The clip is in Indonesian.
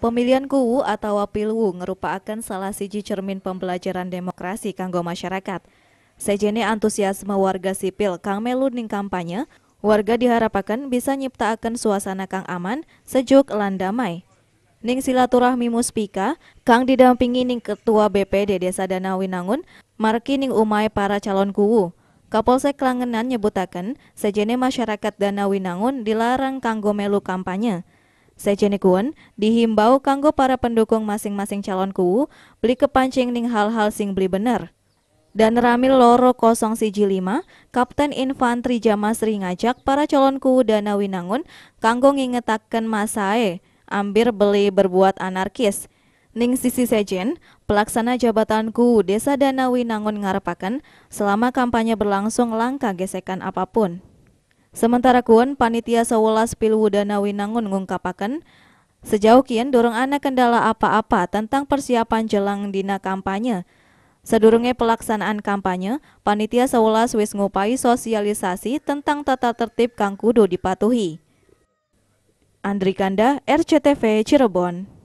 Pemilihan kuwu atau pilwu merupakan salah siji cermin pembelajaran demokrasi kanggo masyarakat. Sejene antusiasme warga sipil kang melu ning kampanye, warga diharapkan bisa nyiptakan suasana kang aman, sejuk, lan damai. Ning silaturahmi muspika, kang didampingi ning ketua BPD Desa Danau Winangun, marki ning umai para calon kuwu. Kapolsek Klangenan nyebutaken, sejene masyarakat Danau Winangun dilarang kanggo melu kampanye. Sejeni kuon dihimbau kanggo para pendukung masing-masing calon kuwu beli kepancing ning hal-hal sing beli bener. Dan Ramil Loro 015, Kapten Infantri Jamasri ngajak para calon kuwu Dana Winangun kanggo ngingetaken masae ambir beli berbuat anarkis. Ning sisi sejen, pelaksana jabatan jabatanku Desa Danawinangun ngarepaken selama kampanye berlangsung langkah gesekan apapun. Sementara kuen panitia sewelas Pilwudana Winangun ngungkapaken sejauh kian dorong anak kendala apa-apa tentang persiapan jelang dina kampanye. Sedurunge pelaksanaan kampanye, panitia sewelas wis ngupai sosialisasi tentang tata tertib kang kudu dipatuhi. Andri Kanda, RCTV Cirebon.